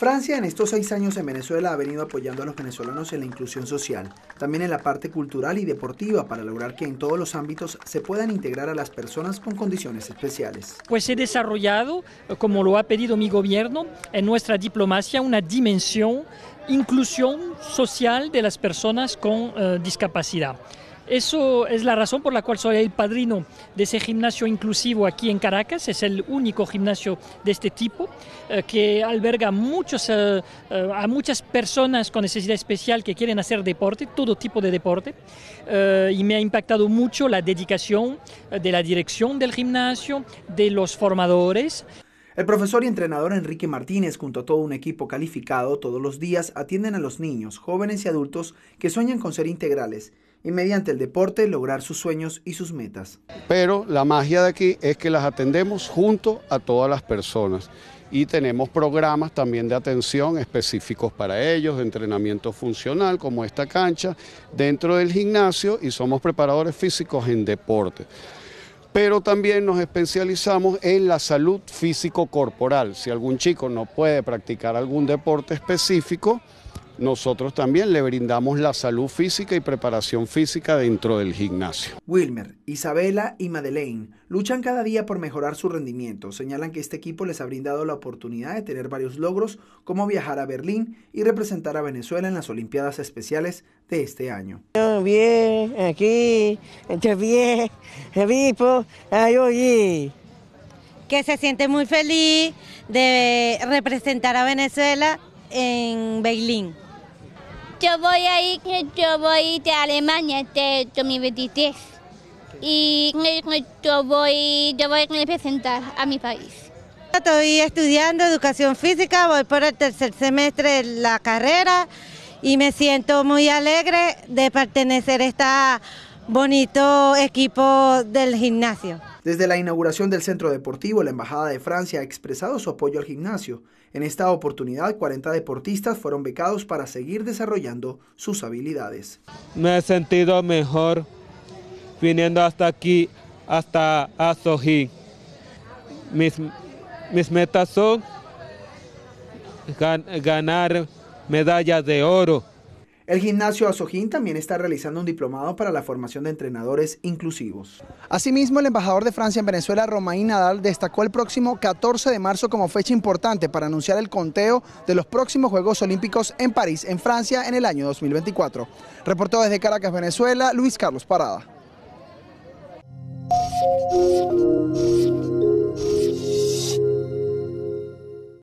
Francia en estos seis años en Venezuela ha venido apoyando a los venezolanos en la inclusión social, también en la parte cultural y deportiva para lograr que en todos los ámbitos se puedan integrar a las personas con condiciones especiales. Pues he desarrollado, eh, como lo ha pedido mi gobierno, en nuestra diplomacia una dimensión inclusión social de las personas con eh, discapacidad. Eso es la razón por la cual soy el padrino de ese gimnasio inclusivo aquí en Caracas. Es el único gimnasio de este tipo eh, que alberga eh, eh, a muchas personas con necesidad especial que quieren hacer deporte, todo tipo de deporte. y me ha impactado mucho la dedicación de la dirección del gimnasio, de los formadores. El profesor y entrenador Enrique Martínez, junto a todo un equipo calificado, todos los días atienden a los niños, jóvenes y adultos que sueñan con ser integrales y mediante el deporte lograr sus sueños y sus metas. Pero la magia de aquí es que las atendemos junto a todas las personas y tenemos programas también de atención específicos para ellos, de entrenamiento funcional como esta cancha dentro del gimnasio y somos preparadores físicos en deporte pero también nos especializamos en la salud físico-corporal. Si algún chico no puede practicar algún deporte específico, nosotros también le brindamos la salud física y preparación física dentro del gimnasio. Wilmer, Isabela y Madeleine luchan cada día por mejorar su rendimiento. Señalan que este equipo les ha brindado la oportunidad de tener varios logros, como viajar a Berlín y representar a Venezuela en las Olimpiadas Especiales de este año. Bien, aquí, bien, que se siente muy feliz de representar a Venezuela en Berlín. Yo voy a ir, yo voy de Alemania, de 2023. Y yo voy, yo voy a representar a mi país. Estoy estudiando educación física, voy por el tercer semestre de la carrera y me siento muy alegre de pertenecer a esta bonito equipo del gimnasio. Desde la inauguración del centro deportivo, la Embajada de Francia ha expresado su apoyo al gimnasio. En esta oportunidad, 40 deportistas fueron becados para seguir desarrollando sus habilidades. Me he sentido mejor viniendo hasta aquí, hasta Asoji. Mis, mis metas son ganar medallas de oro el gimnasio Asojín también está realizando un diplomado para la formación de entrenadores inclusivos. Asimismo, el embajador de Francia en Venezuela, Romain Nadal, destacó el próximo 14 de marzo como fecha importante para anunciar el conteo de los próximos Juegos Olímpicos en París, en Francia, en el año 2024. Reportó desde Caracas, Venezuela, Luis Carlos Parada.